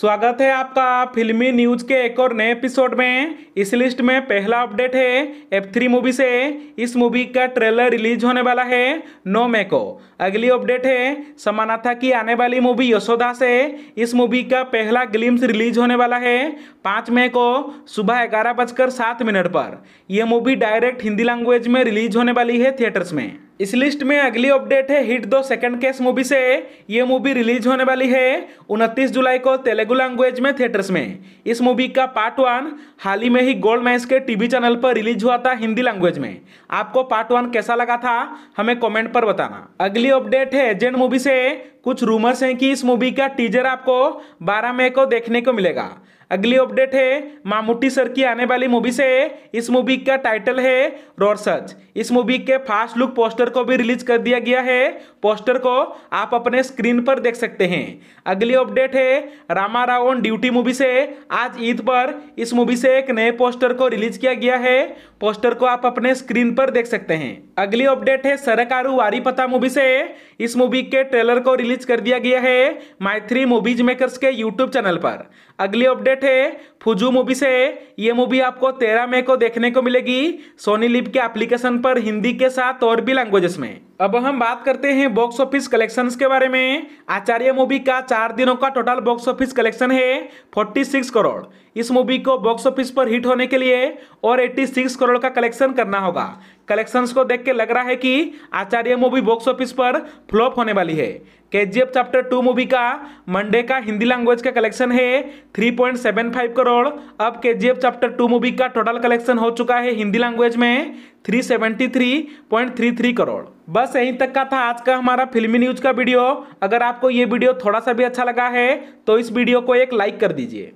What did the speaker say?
स्वागत है आपका फिल्मी न्यूज के एक और नए एपिसोड में इस लिस्ट में पहला अपडेट है एफ थ्री मूवी से इस मूवी का ट्रेलर रिलीज होने वाला है नो मे को अगली अपडेट है था की आने वाली मूवी यशोदा से इस मूवी का पहला ग्लिम्स रिलीज होने वाला है पाँच मई को सुबह ग्यारह बजकर सात मिनट पर यह मूवी डायरेक्ट हिंदी लैंग्वेज में रिलीज होने वाली है थिएटर्स में इस लिस्ट में अगली अपडेट है हिट दो सेकंड केस मूवी से ये मूवी रिलीज होने वाली है उनतीस जुलाई को तेलुगु लैंग्वेज में थिएटर्स में इस मूवी का पार्ट वन हाल ही में ही गोल्ड मैच के टीवी चैनल पर रिलीज हुआ था हिंदी लैंग्वेज में आपको पार्ट वन कैसा लगा था हमें कमेंट पर बताना अगली अपडेट है एजेंट मूवी से कुछ रूमर्स हैं कि इस मूवी का टीजर आपको बारह मई को देखने को मिलेगा अगली अपडेट है मामूटी सर की आने वाली मूवी से इस मूवी का टाइटल है रोरसच इस मूवी के फास्ट लुक पोस्टर को भी रिलीज कर दिया गया है पोस्टर को आप अपने स्क्रीन पर देख सकते हैं अगली अपडेट है रामा रावण ड्यूटी मूवी से आज ईद पर इस मूवी से एक नए पोस्टर को रिलीज किया गया है पोस्टर को आप अपने स्क्रीन पर देख सकते हैं अगली अपडेट है आरु वारी पता मूवी से इस मूवी के ट्रेलर को रिलीज कर दिया गया है माई थ्री मूवीज मेकर्स के यूट्यूब चैनल पर अगली अपडेट है फुजू मूवी से ये मूवी आपको तेरह मई को देखने को मिलेगी सोनी लिप के एप्लीकेशन पर हिंदी के साथ और भी लैंग्वेजेस में अब हम बात करते हैं बॉक्स ऑफिस कलेक्शंस के बारे में आचार्य मूवी का चार दिनों का टोटल बॉक्स ऑफिस कलेक्शन है 46 करोड़ इस मूवी को बॉक्स ऑफिस पर हिट होने के लिए और 86 करोड़ का कलेक्शन करना होगा कलेक्शंस को देख के लग रहा है कि आचार्य मूवी बॉक्स ऑफिस पर फ्लॉप होने वाली है के चैप्टर टू मूवी का मंडे का हिंदी लैंग्वेज का कलेक्शन है 3.75 करोड़ अब के चैप्टर टू मूवी का टोटल कलेक्शन हो चुका है हिंदी लैंग्वेज में 373.33 करोड़ बस यहीं तक का था आज का हमारा फिल्मी न्यूज का वीडियो अगर आपको ये वीडियो थोड़ा सा भी अच्छा लगा है तो इस वीडियो को एक लाइक कर दीजिए